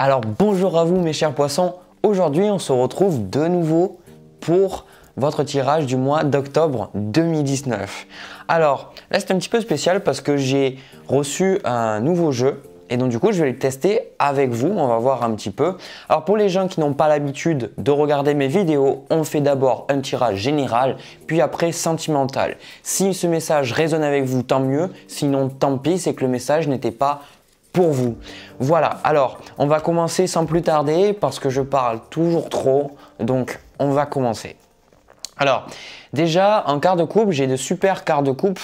Alors bonjour à vous mes chers poissons, aujourd'hui on se retrouve de nouveau pour votre tirage du mois d'octobre 2019. Alors là c'est un petit peu spécial parce que j'ai reçu un nouveau jeu et donc du coup je vais le tester avec vous, on va voir un petit peu. Alors pour les gens qui n'ont pas l'habitude de regarder mes vidéos, on fait d'abord un tirage général, puis après sentimental. Si ce message résonne avec vous, tant mieux, sinon tant pis, c'est que le message n'était pas vous. Voilà, alors on va commencer sans plus tarder parce que je parle toujours trop, donc on va commencer. Alors, déjà en quart de coupe, j'ai de super quarts de coupe.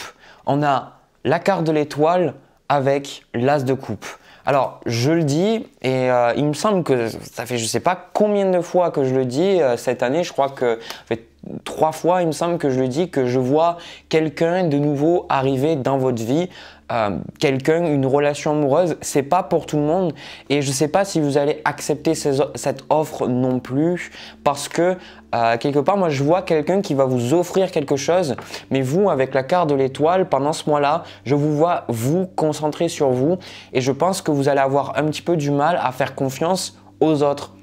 On a la carte de l'étoile avec l'as de coupe. Alors, je le dis, et euh, il me semble que ça fait je sais pas combien de fois que je le dis euh, cette année, je crois que fait trois fois, il me semble que je le dis, que je vois quelqu'un de nouveau arriver dans votre vie euh, quelqu'un, une relation amoureuse, c'est pas pour tout le monde. Et je sais pas si vous allez accepter cette offre non plus, parce que euh, quelque part, moi je vois quelqu'un qui va vous offrir quelque chose, mais vous, avec la carte de l'étoile, pendant ce mois-là, je vous vois vous concentrer sur vous, et je pense que vous allez avoir un petit peu du mal à faire confiance aux autres.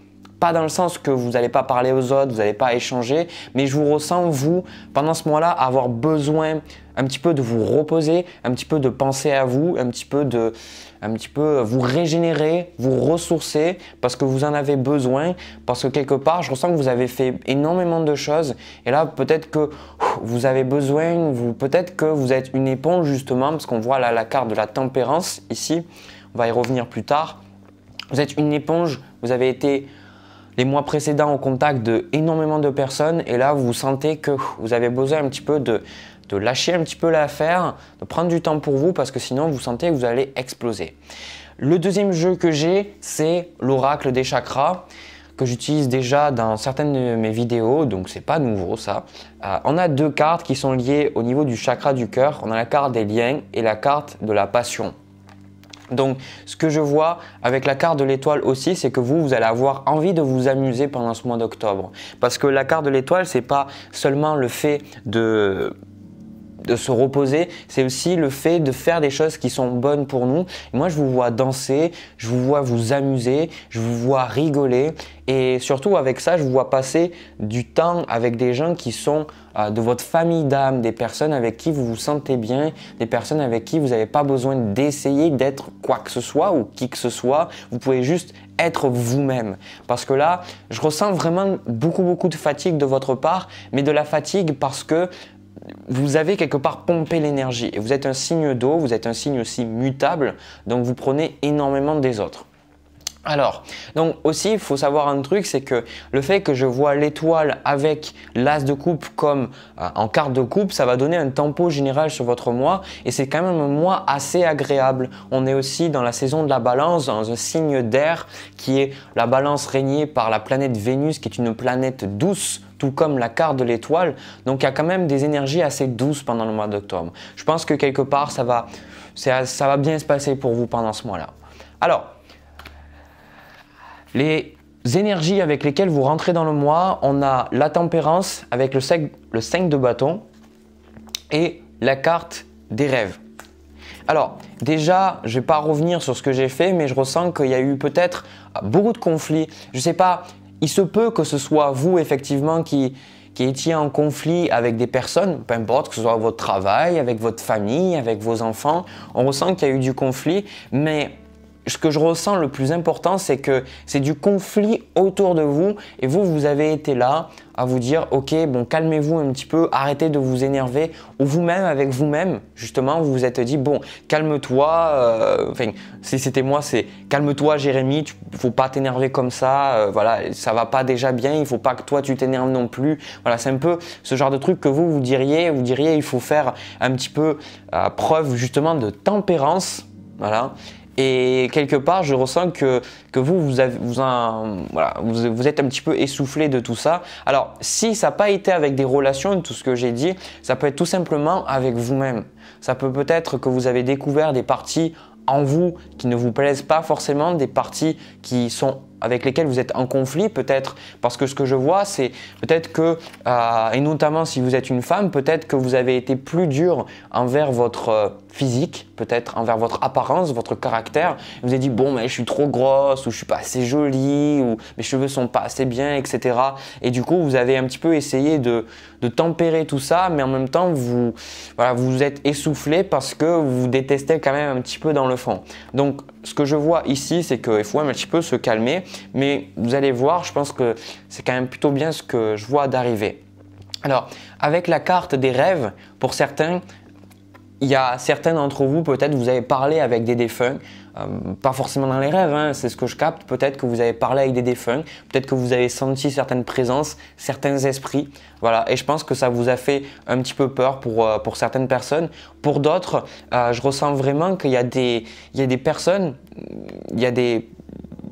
Pas dans le sens que vous n'allez pas parler aux autres, vous n'allez pas échanger, mais je vous ressens, vous, pendant ce mois-là, avoir besoin un petit peu de vous reposer, un petit peu de penser à vous, un petit peu de un petit peu vous régénérer, vous ressourcer parce que vous en avez besoin, parce que quelque part, je ressens que vous avez fait énormément de choses et là peut-être que vous avez besoin, vous peut-être que vous êtes une éponge justement parce qu'on voit la carte de la tempérance ici, on va y revenir plus tard. Vous êtes une éponge, vous avez été les mois précédents au contact de énormément de personnes et là vous sentez que vous avez besoin un petit peu de, lâcher un petit peu l'affaire, de prendre du temps pour vous parce que sinon vous sentez que vous allez exploser. Le deuxième jeu que j'ai, c'est l'oracle des chakras que j'utilise déjà dans certaines de mes vidéos, donc c'est pas nouveau ça. Euh, on a deux cartes qui sont liées au niveau du chakra du cœur. On a la carte des liens et la carte de la passion. Donc ce que je vois avec la carte de l'étoile aussi, c'est que vous, vous allez avoir envie de vous amuser pendant ce mois d'octobre. Parce que la carte de l'étoile, c'est pas seulement le fait de de se reposer, c'est aussi le fait de faire des choses qui sont bonnes pour nous. Moi, je vous vois danser, je vous vois vous amuser, je vous vois rigoler et surtout avec ça, je vous vois passer du temps avec des gens qui sont euh, de votre famille d'âme, des personnes avec qui vous vous sentez bien, des personnes avec qui vous n'avez pas besoin d'essayer d'être quoi que ce soit ou qui que ce soit. Vous pouvez juste être vous-même. Parce que là, je ressens vraiment beaucoup, beaucoup de fatigue de votre part, mais de la fatigue parce que vous avez quelque part pompé l'énergie. Et vous êtes un signe d'eau, vous êtes un signe aussi mutable, donc vous prenez énormément des autres. Alors, donc aussi, il faut savoir un truc, c'est que le fait que je vois l'étoile avec l'as de coupe comme euh, en carte de coupe, ça va donner un tempo général sur votre mois et c'est quand même un mois assez agréable. On est aussi dans la saison de la balance, dans un signe d'air qui est la balance régnée par la planète Vénus, qui est une planète douce tout comme la carte de l'étoile. Donc il y a quand même des énergies assez douces pendant le mois d'octobre. Je pense que quelque part, ça va, ça va bien se passer pour vous pendant ce mois-là. Alors, les énergies avec lesquelles vous rentrez dans le mois, on a la tempérance avec le 5, de bâton et la carte des rêves. Alors, déjà, je ne vais pas revenir sur ce que j'ai fait, mais je ressens qu'il y a eu peut-être beaucoup de conflits. Je ne sais pas, il se peut que ce soit vous, effectivement, qui, qui étiez en conflit avec des personnes, peu importe, que ce soit votre travail, avec votre famille, avec vos enfants. On ressent qu'il y a eu du conflit, mais ce que je ressens le plus important, c'est que c'est du conflit autour de vous et vous, vous avez été là à vous dire, ok, bon, calmez-vous un petit peu, arrêtez de vous énerver, ou vous-même, avec vous-même, justement, vous vous êtes dit, bon, calme-toi, euh, enfin, si c'était moi, c'est calme-toi, Jérémy, tu, faut pas t'énerver comme ça, euh, voilà, ça va pas déjà bien, il faut pas que toi, tu t'énerves non plus, voilà, c'est un peu ce genre de truc que vous, vous diriez, vous diriez, il faut faire un petit peu euh, preuve, justement, de tempérance, voilà, et quelque part, je ressens que, vous, vous, vous, vous, êtes un petit peu essoufflé de tout ça. Alors, si ça n'a pas été avec des relations, tout ce que j'ai dit, ça peut être tout simplement avec vous-même. Ça peut peut-être que vous avez découvert des parties en vous qui ne vous plaisent pas forcément, des parties qui sont avec lesquels vous êtes en conflit peut-être parce que ce que je vois c'est peut-être que euh, et notamment si vous êtes une femme peut-être que vous avez été plus dur envers votre euh, physique peut-être envers votre apparence votre caractère vous avez dit bon mais je suis trop grosse ou je suis pas assez jolie ou mes cheveux sont pas assez bien etc et du coup vous avez un petit peu essayé de, tempérer tout ça mais en même temps vous voilà vous êtes essoufflé parce que vous détestez quand même un petit peu dans le fond donc ce que je vois ici, c'est qu'il faut un petit peu se calmer, mais vous allez voir, je pense que c'est quand même plutôt bien ce que je vois d'arriver. Alors, avec la carte des rêves, pour certains, il y a certains d'entre vous, peut-être vous avez parlé avec des défunts, euh, pas forcément dans les rêves, hein, c'est ce que je capte. Peut-être que vous avez parlé avec des défunts, peut-être que vous avez senti certaines présences, certains esprits. Voilà, et je pense que ça vous a fait un petit peu peur pour, euh, certaines personnes. Pour d'autres, euh, je ressens vraiment qu'il y, il y a des personnes, il y a des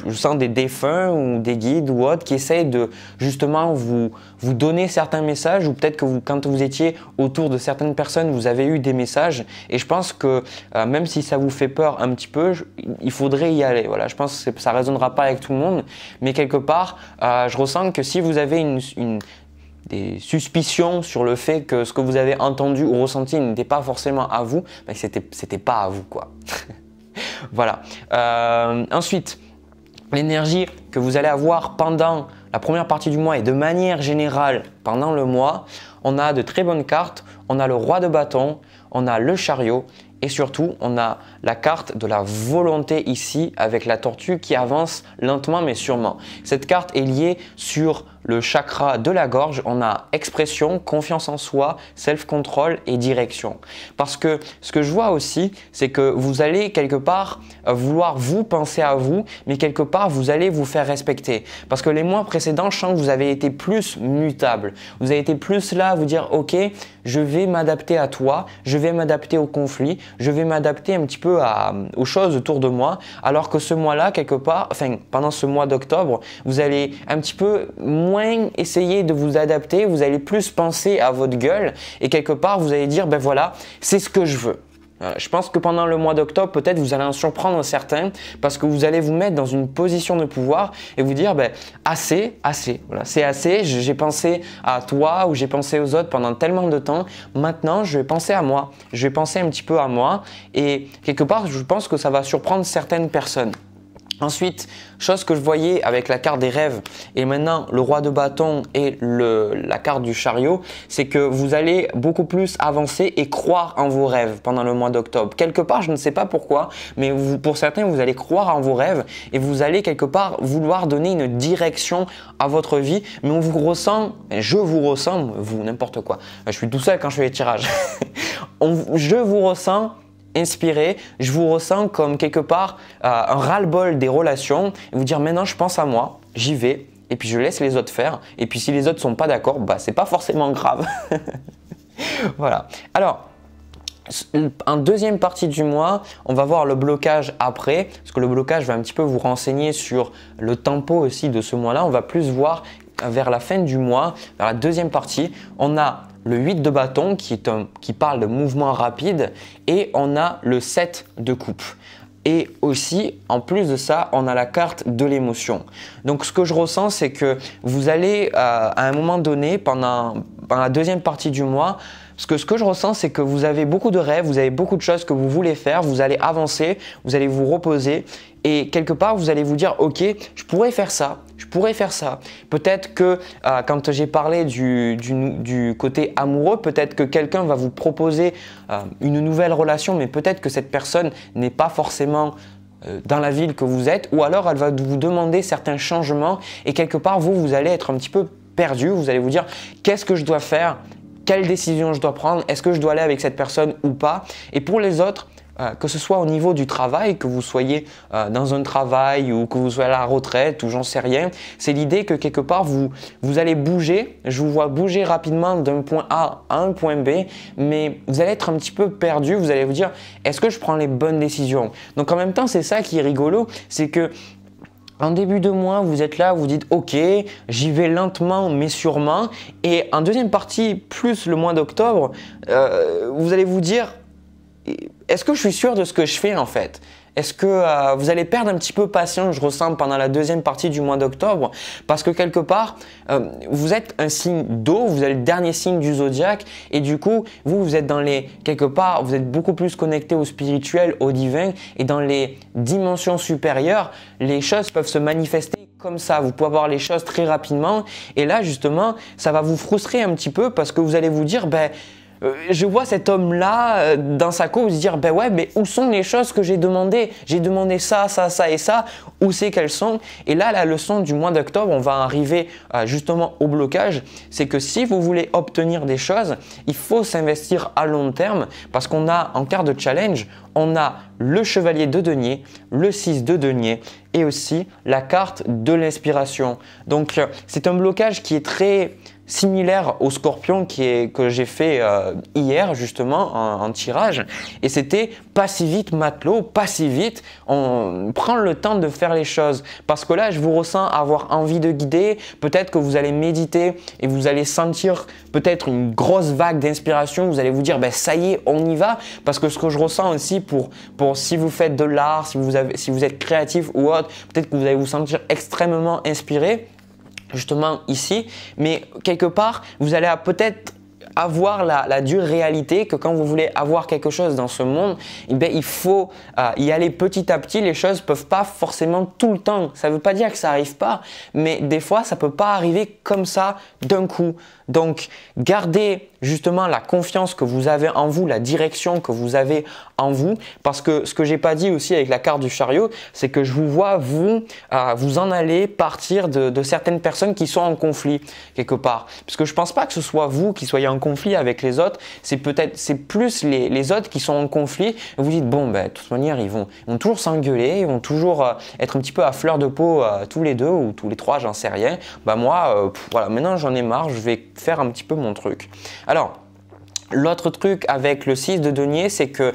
je sens des défunts ou des guides ou autres qui essayent de justement vous, vous donner certains messages ou peut-être que vous, quand vous étiez autour de certaines personnes, vous avez eu des messages et je pense que euh, même si ça vous fait peur un petit peu, il faudrait y aller. Voilà, je pense que ça résonnera pas avec tout le monde, mais quelque part, euh, je ressens que si vous avez une, des suspicions sur le fait que ce que vous avez entendu ou ressenti n'était pas forcément à vous, ben, ce c'était pas à vous quoi. voilà. Euh, ensuite, l'énergie que vous allez avoir pendant la première partie du mois et de manière générale pendant le mois, on a de très bonnes cartes, on a le roi de bâton, on a le chariot et surtout on a la carte de la volonté ici avec la tortue qui avance lentement mais sûrement. Cette carte est liée sur le chakra de la gorge, on a expression, confiance en soi, self-control et direction. Parce que ce que je vois aussi, c'est que vous allez quelque part euh, vouloir vous penser à vous, mais quelque part vous allez vous faire respecter. Parce que les mois précédents, je sens que vous avez été plus mutable. Vous avez été plus là à vous dire, ok, je vais m'adapter à toi, je vais m'adapter au conflit, je vais m'adapter un petit peu à, aux choses autour de moi. Alors que ce mois-là, quelque part, enfin pendant ce mois d'octobre, vous allez un petit peu moins essayez de vous adapter, vous allez plus penser à votre gueule et quelque part vous allez dire ben voilà, c'est ce que je veux. Euh, je pense que pendant le mois d'octobre, peut-être vous allez en surprendre certains parce que vous allez vous mettre dans une position de pouvoir et vous dire ben, assez, assez. Voilà, c'est assez. J'ai pensé à toi ou j'ai pensé aux autres pendant tellement de temps. Maintenant, je vais penser à moi. Je vais penser un petit peu à moi et quelque part, je pense que ça va surprendre certaines personnes. Ensuite, chose que je voyais avec la carte des rêves et maintenant le roi de bâton et la carte du chariot, c'est que vous allez beaucoup plus avancer et croire en vos rêves pendant le mois d'octobre. Quelque part, je ne sais pas pourquoi, mais pour certains, vous allez croire en vos rêves et vous allez quelque part vouloir donner une direction à votre vie, mais on vous ressent, je vous ressens, vous n'importe quoi, je suis tout seul quand je fais les tirages, je vous ressens inspiré, je vous ressens comme quelque part euh, un ras-le-bol des relations et vous dire maintenant je pense à moi, j'y vais et puis je laisse les autres faire et puis si les autres sont pas d'accord, bah c'est pas forcément grave. voilà. Alors en deuxième partie du mois, on va voir le blocage après, parce que le blocage va un petit peu vous renseigner sur le tempo aussi de ce mois-là. On va plus voir vers la fin du mois, vers la deuxième partie, on a le 8 de bâton qui, qui parle de mouvement rapide et on a le 7 de coupe. Et aussi, en plus de ça, on a la carte de l'émotion. Donc ce que je ressens, c'est que vous allez euh, à un moment donné, pendant, pendant la deuxième partie du mois, que ce que je ressens, c'est que vous avez beaucoup de rêves, vous avez beaucoup de choses que vous voulez faire, vous allez avancer, vous allez vous reposer et quelque part vous allez vous dire ok je pourrais faire ça je pourrais faire ça peut-être que euh, quand j'ai parlé du, côté amoureux peut-être que quelqu'un va vous proposer euh, une nouvelle relation mais peut-être que cette personne n'est pas forcément euh, dans la ville que vous êtes ou alors elle va vous demander certains changements et quelque part vous vous allez être un petit peu perdu vous allez vous dire qu'est-ce que je dois faire quelle décision je dois prendre, est-ce que je dois aller avec cette personne ou pas. Et pour les autres, euh, que ce soit au niveau du travail, que vous soyez euh, dans un travail ou que vous soyez à la retraite ou j'en sais rien, c'est l'idée que quelque part vous, allez bouger, je vous vois bouger rapidement d'un point A à un point B, mais vous allez être un petit peu perdu, vous allez vous dire est-ce que je prends les bonnes décisions Donc en même temps c'est ça qui est rigolo, c'est que en début de mois, vous êtes là, vous dites ok, j'y vais lentement mais sûrement. Et en deuxième partie, plus le mois d'octobre, euh, vous allez vous dire est-ce que je suis sûr de ce que je fais en fait est-ce que euh, vous allez perdre un petit peu patience, je ressens, pendant la deuxième partie du mois d'octobre Parce que quelque part, euh, vous êtes un signe d'eau, vous êtes le dernier signe du zodiaque, et du coup, vous, vous êtes dans les. quelque part, vous êtes beaucoup plus connecté au spirituel, au divin, et dans les dimensions supérieures, les choses peuvent se manifester comme ça, vous pouvez avoir les choses très rapidement, et là, justement, ça va vous frustrer un petit peu parce que vous allez vous dire, ben. Euh, je vois cet homme-là euh, dans sa cause dire ben ouais, mais où sont les choses que j'ai demandées J'ai demandé ça, ça, ça et ça. Où c'est qu'elles sont Et là, la leçon du mois d'octobre, on va arriver euh, justement au blocage. C'est que si vous voulez obtenir des choses, il faut s'investir à long terme parce qu'on a en carte de challenge, on a le chevalier de denier, le 6 de denier et aussi la carte de l'inspiration. Donc c'est un blocage qui est très similaire au scorpion qui est, que j'ai fait euh, hier justement en, tirage. Et c'était pas si vite matelot, pas si vite, on prend le temps de faire les choses. Parce que là, je vous ressens avoir envie de guider, peut-être que vous allez méditer et vous allez sentir peut-être une grosse vague d'inspiration, vous allez vous dire, ben ça y est, on y va. Parce que ce que je ressens aussi pour, pour si vous faites de l'art, si, vous si vous êtes créatif ou autre, peut-être que vous allez vous sentir extrêmement inspiré justement ici, mais quelque part, vous allez à peut-être avoir la, la, dure réalité que quand vous voulez avoir quelque chose dans ce monde, eh il faut euh, y aller petit à petit. Les choses peuvent pas forcément tout le temps. Ça ne veut pas dire que ça arrive pas, mais des fois, ça peut pas arriver comme ça d'un coup. Donc, gardez justement la confiance que vous avez en vous, la direction que vous avez en vous, parce que ce que j'ai pas dit aussi avec la carte du chariot, c'est que je vous vois vous euh, vous en aller partir de, certaines personnes qui sont en conflit quelque part, parce que je pense pas que ce soit vous qui soyez en conflit conflit avec les autres, c'est peut-être, c'est plus les, autres qui sont en conflit. Vous dites, bon, ben de toute manière, ils vont, toujours s'engueuler, ils vont toujours euh, être un petit peu à fleur de peau euh, tous les deux ou tous les trois, j'en sais rien. Bah, moi, euh, voilà, maintenant j'en ai marre, je vais faire un petit peu mon truc. Alors, L'autre truc avec le 6 de denier, c'est que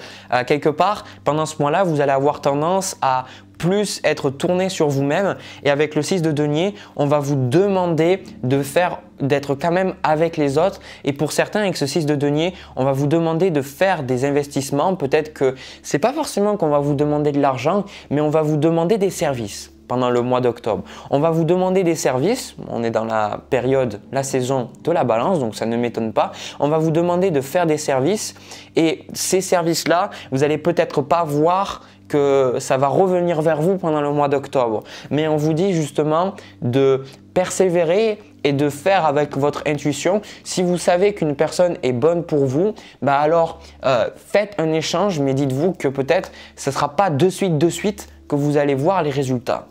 quelque part, pendant ce mois-là, vous allez avoir tendance à plus être tourné sur vous-même. Et avec le 6 de denier, on va vous demander de faire d'être quand même avec les autres. Et pour certains, avec ce 6 de denier, on va vous demander de faire des investissements. Peut-être que c'est pas forcément qu'on va vous demander de l'argent, mais on va vous demander des services pendant le mois d'octobre. On va vous demander des services, on est dans la période, la saison de la balance, donc ça ne m'étonne pas. On va vous demander de faire des services et ces services-là, vous allez peut-être pas voir que ça va revenir vers vous pendant le mois d'octobre. Mais on vous dit justement de persévérer et de faire avec votre intuition. Si vous savez qu'une personne est bonne pour vous, bah alors euh, faites un échange, mais dites-vous que peut-être ce ne sera pas de suite, de suite que vous allez voir les résultats.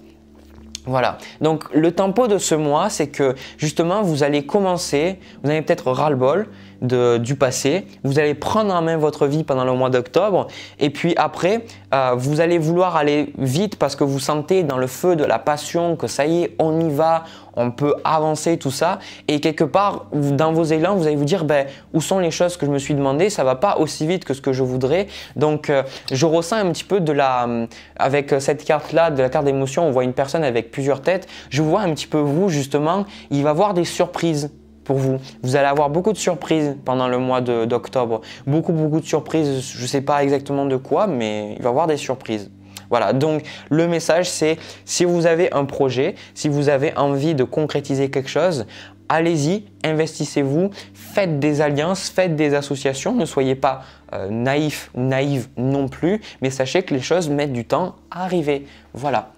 Voilà, donc le tempo de ce mois, c'est que justement, vous allez commencer, vous allez peut-être ras-le-bol, du passé. Vous allez prendre en main votre vie pendant le mois d'octobre. Et puis après, euh, vous allez vouloir aller vite parce que vous sentez dans le feu de la passion que ça y est, on y va, on peut avancer, tout ça. Et quelque part, dans vos élans, vous allez vous dire, ben, où sont les choses que je me suis demandé Ça va pas aussi vite que ce que je voudrais. Donc, euh, je ressens un petit peu de la, euh, avec cette carte-là, de la carte d'émotion, on voit une personne avec plusieurs têtes. Je vois un petit peu vous, justement, il va avoir des surprises pour vous. Vous allez avoir beaucoup de surprises pendant le mois d'octobre. Beaucoup, beaucoup de surprises. Je ne sais pas exactement de quoi, mais il va y avoir des surprises. Voilà, donc le message c'est si vous avez un projet, si vous avez envie de concrétiser quelque chose, allez-y, investissez-vous, faites des alliances, faites des associations, ne soyez pas euh, naïf ou naïve non plus, mais sachez que les choses mettent du temps à arriver. Voilà.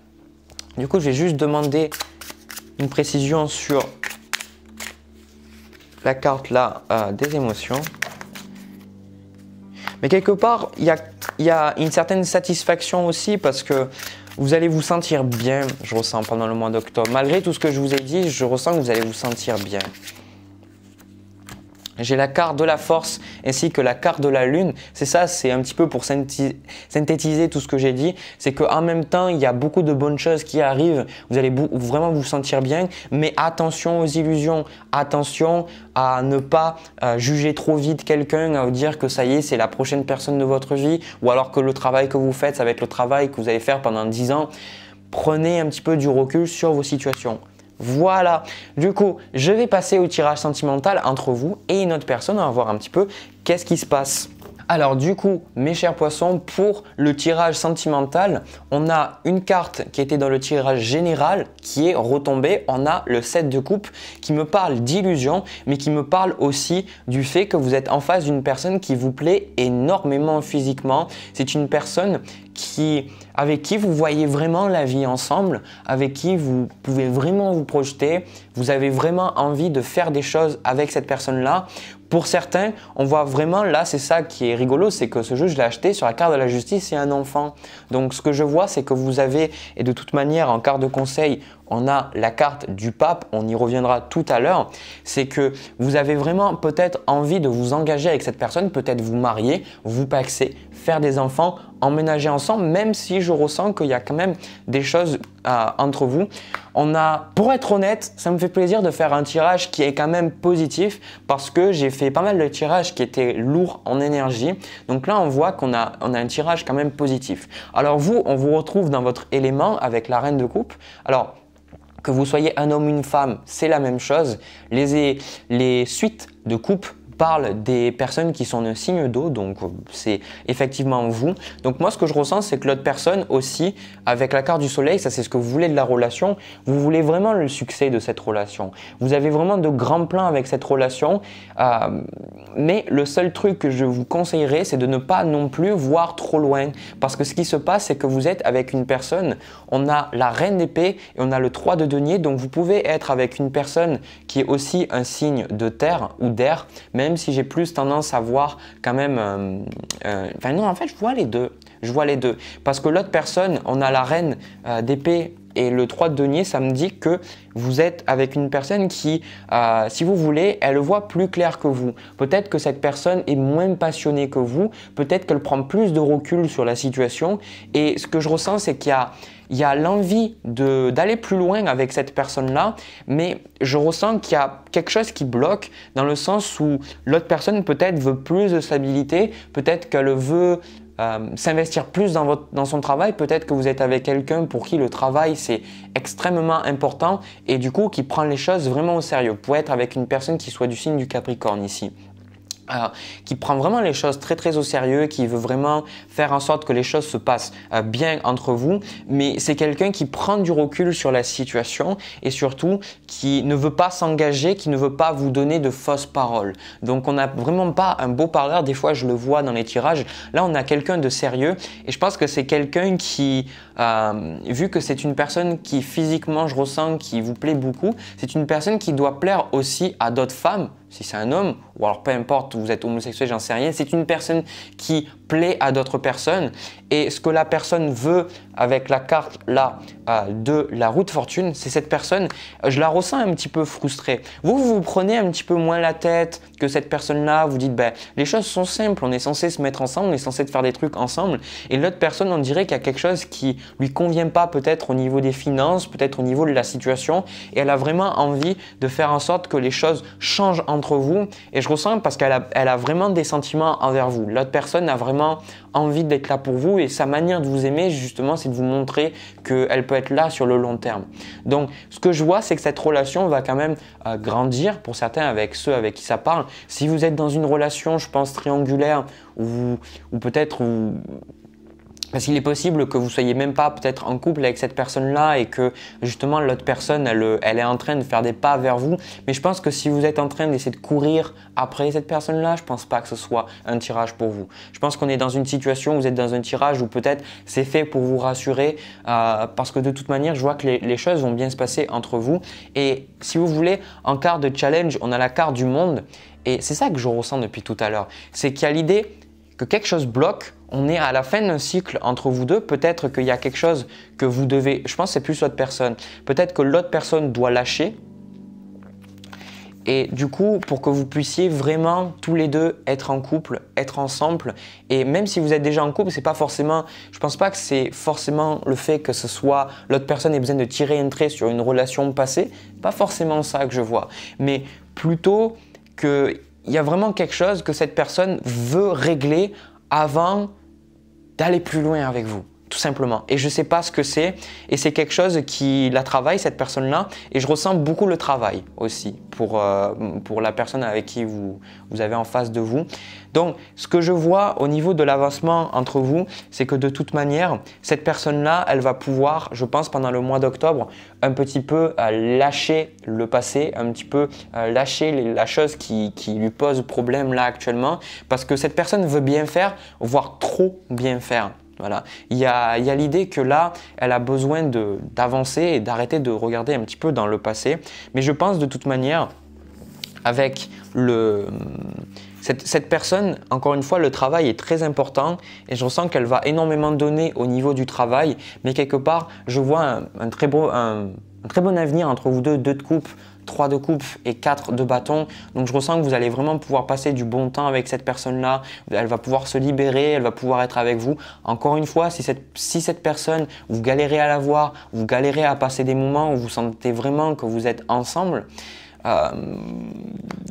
Du coup, je vais juste demander une précision sur la carte là euh, des émotions. Mais quelque part, il y a, une certaine satisfaction aussi parce que vous allez vous sentir bien, je ressens, pendant le mois d'octobre. Malgré tout ce que je vous ai dit, je ressens que vous allez vous sentir bien. J'ai la carte de la force ainsi que la carte de la lune. C'est ça, c'est un petit peu pour synthétiser tout ce que j'ai dit. C'est qu'en même temps, il y a beaucoup de bonnes choses qui arrivent. Vous allez vraiment vous sentir bien. Mais attention aux illusions. Attention à ne pas euh, juger trop vite quelqu'un, à vous dire que ça y est, c'est la prochaine personne de votre vie. Ou alors que le travail que vous faites, ça va être le travail que vous allez faire pendant 10 ans. Prenez un petit peu du recul sur vos situations. Voilà. Du coup, je vais passer au tirage sentimental entre vous et une autre personne. On va voir un petit peu qu'est-ce qui se passe. Alors du coup, mes chers poissons, pour le tirage sentimental, on a une carte qui était dans le tirage général qui est retombée. On a le 7 de coupe qui me parle d'illusion, mais qui me parle aussi du fait que vous êtes en face d'une personne qui vous plaît énormément physiquement. C'est une personne qui avec qui vous voyez vraiment la vie ensemble, avec qui vous pouvez vraiment vous projeter vous avez vraiment envie de faire des choses avec cette personne-là. Pour certains, on voit vraiment, là c'est ça qui est rigolo, c'est que ce jeu je l'ai acheté sur la carte de la justice et un enfant. Donc ce que je vois c'est que vous avez, et de toute manière en carte de conseil, on a la carte du pape, on y reviendra tout à l'heure, c'est que vous avez vraiment peut-être envie de vous engager avec cette personne, peut-être vous marier, vous paxer, faire des enfants, emménager ensemble, même si je ressens qu'il y a quand même des choses euh, entre vous. On a, pour être honnête, ça me fait plaisir de faire un tirage qui est quand même positif parce que j'ai fait pas mal de tirages qui étaient lourds en énergie. Donc là, on voit qu'on a, on a un tirage quand même positif. Alors vous, on vous retrouve dans votre élément avec la reine de coupe. Alors, que vous soyez un homme ou une femme, c'est la même chose. Les, les suites de coupe parle des personnes qui sont un signe d'eau, donc euh, c'est effectivement vous. Donc moi, ce que je ressens, c'est que l'autre personne aussi, avec la carte du soleil, ça c'est ce que vous voulez de la relation, vous voulez vraiment le succès de cette relation. Vous avez vraiment de grands plans avec cette relation, euh, mais le seul truc que je vous conseillerais, c'est de ne pas non plus voir trop loin, parce que ce qui se passe, c'est que vous êtes avec une personne, on a la reine d'épée et on a le 3 de denier, donc vous pouvez être avec une personne qui est aussi un signe de terre ou d'air, même même si j'ai plus tendance à voir quand même... Euh, euh, enfin non, en fait, je vois les deux. Je vois les deux. Parce que l'autre personne, on a la reine euh, d'épée et le 3 de denier, ça me dit que vous êtes avec une personne qui, euh, si vous voulez, elle voit plus clair que vous. Peut-être que cette personne est moins passionnée que vous, peut-être qu'elle prend plus de recul sur la situation. Et ce que je ressens, c'est qu'il y a y a l'envie d'aller plus loin avec cette personne-là, mais je ressens qu'il y a quelque chose qui bloque dans le sens où l'autre personne peut-être veut plus de stabilité, peut-être qu'elle veut euh, s'investir plus dans, votre, dans son travail. Peut-être que vous êtes avec quelqu'un pour qui le travail c'est extrêmement important et du coup qui prend les choses vraiment au sérieux. Vous pouvez être avec une personne qui soit du signe du Capricorne ici qui prend vraiment les choses très très au sérieux, qui veut vraiment faire en sorte que les choses se passent euh, bien entre vous, mais c'est quelqu'un qui prend du recul sur la situation et surtout qui ne veut pas s'engager, qui ne veut pas vous donner de fausses paroles. Donc on n'a vraiment pas un beau parleur, des fois je le vois dans les tirages, là on a quelqu'un de sérieux et je pense que c'est quelqu'un qui, euh, vu que c'est une personne qui physiquement je ressens qui vous plaît beaucoup, c'est une personne qui doit plaire aussi à d'autres femmes si c'est un homme, ou alors peu importe, vous êtes homosexuel, j'en sais rien, c'est une personne qui plaît à d'autres personnes et ce que la personne veut avec la carte là euh, de la roue de fortune, c'est cette personne, je la ressens un petit peu frustrée. Vous, vous prenez un petit peu moins la tête que cette personne-là, vous dites ben, les choses sont simples, on est censé se mettre ensemble, on est censé faire des trucs ensemble et l'autre personne on dirait qu'il y a quelque chose qui lui convient pas peut-être au niveau des finances, peut-être au niveau de la situation et elle a vraiment envie de faire en sorte que les choses changent entre vous et je ressens parce qu'elle a, elle a vraiment des sentiments envers vous. L'autre personne a vraiment envie d'être là pour vous et sa manière de vous aimer justement c'est de vous montrer qu'elle peut être là sur le long terme. Donc ce que je vois c'est que cette relation va quand même euh, grandir pour certains avec ceux avec qui ça parle. Si vous êtes dans une relation je pense triangulaire ou, ou peut-être parce qu'il est possible que vous soyez même pas peut-être en couple avec cette personne-là et que justement l'autre personne, euh, elle, est en train de faire des pas vers vous. Mais je pense que si vous êtes en train d'essayer de courir après cette personne-là, je ne pense pas que ce soit un tirage pour vous. Je pense qu'on est dans une situation où vous êtes dans un tirage où peut-être c'est fait pour vous rassurer euh, parce que de toute manière, je vois que les, choses vont bien se passer entre vous. Et si vous voulez, en quart de challenge, on a la carte du monde et c'est ça que je ressens depuis tout à l'heure. C'est qu'il y a l'idée que quelque chose bloque on est à la fin d'un cycle entre vous deux. Peut-être qu'il y a quelque chose que vous devez. Je pense que c'est plus l'autre personne. Peut-être que l'autre personne doit lâcher. Et du coup, pour que vous puissiez vraiment tous les deux être en couple, être ensemble, et même si vous êtes déjà en couple, c'est pas forcément, je pense pas que c'est forcément le fait que ce soit l'autre personne ait besoin de tirer un trait sur une relation passée, pas forcément ça que je vois, mais plutôt qu'il y a vraiment quelque chose que cette personne veut régler avant d'aller plus loin avec vous tout simplement. Et je ne sais pas ce que c'est, et c'est quelque chose qui la travaille, cette personne-là, et je ressens beaucoup le travail aussi pour, euh, la personne avec qui vous, avez en face de vous. Donc, ce que je vois au niveau de l'avancement entre vous, c'est que de toute manière, cette personne-là, elle va pouvoir, je pense, pendant le mois d'octobre, un petit peu euh, lâcher le passé, un petit peu euh, lâcher la chose qui lui pose problème là actuellement, parce que cette personne veut bien faire, voire trop bien faire. Voilà. Il y a, l'idée que là, elle a besoin d'avancer et d'arrêter de regarder un petit peu dans le passé. Mais je pense de toute manière, avec le, cette, personne, encore une fois, le travail est très important et je ressens qu'elle va énormément donner au niveau du travail. Mais quelque part, je vois un, très, très bon avenir entre vous deux, deux de coupe. 3 de coupe et 4 de bâton. Donc je ressens que vous allez vraiment pouvoir passer du bon temps avec cette personne-là. Elle va pouvoir se libérer, elle va pouvoir être avec vous. Encore une fois, si cette, personne, vous galérez à la voir, vous galérez à passer des moments où vous sentez vraiment que vous êtes ensemble, euh,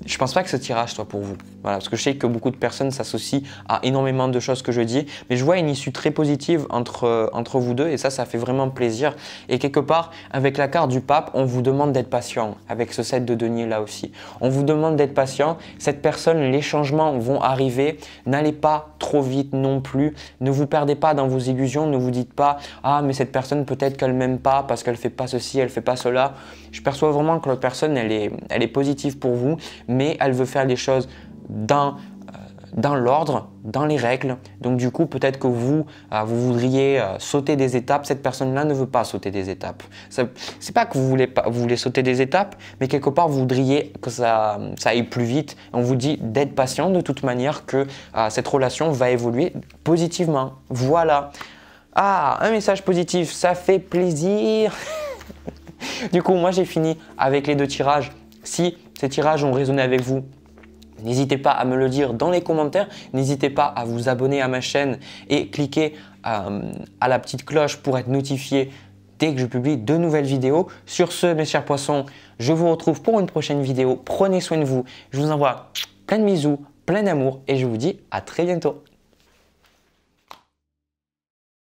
je ne pense pas que ce tirage soit pour vous. Voilà, parce que je sais que beaucoup de personnes s'associent à énormément de choses que je dis, mais je vois une issue très positive entre, euh, entre vous deux et ça, ça fait vraiment plaisir. Et quelque part, avec la carte du pape, on vous demande d'être patient, avec ce set de deniers là aussi. On vous demande d'être patient, cette personne, les changements vont arriver, n'allez pas trop vite non plus, ne vous perdez pas dans vos illusions, ne vous dites pas « Ah, mais cette personne, peut-être qu'elle m'aime pas parce qu'elle fait pas ceci, elle fait pas cela ». Je perçois vraiment que la personne, elle est, elle est positive pour vous, mais elle veut faire des choses dans euh, dans l'ordre, dans les règles. Donc du coup, peut-être que vous, euh, vous voudriez euh, sauter des étapes. Cette personne-là ne veut pas sauter des étapes. Ce n'est pas que vous voulez, pas, vous voulez sauter des étapes, mais quelque part, vous voudriez que ça, ça aille plus vite. On vous dit d'être patient de toute manière que cette relation va évoluer positivement. Voilà. Ah, un message positif, ça fait plaisir. du coup, moi, j'ai fini avec les deux tirages. Si ces tirages ont résonné avec vous, N'hésitez pas à me le dire dans les commentaires. N'hésitez pas à vous abonner à ma chaîne et cliquer euh, à la petite cloche pour être notifié dès que je publie de nouvelles vidéos. Sur ce, mes chers poissons, je vous retrouve pour une prochaine vidéo. Prenez soin de vous. Je vous envoie plein de bisous, plein d'amour et je vous dis à très bientôt.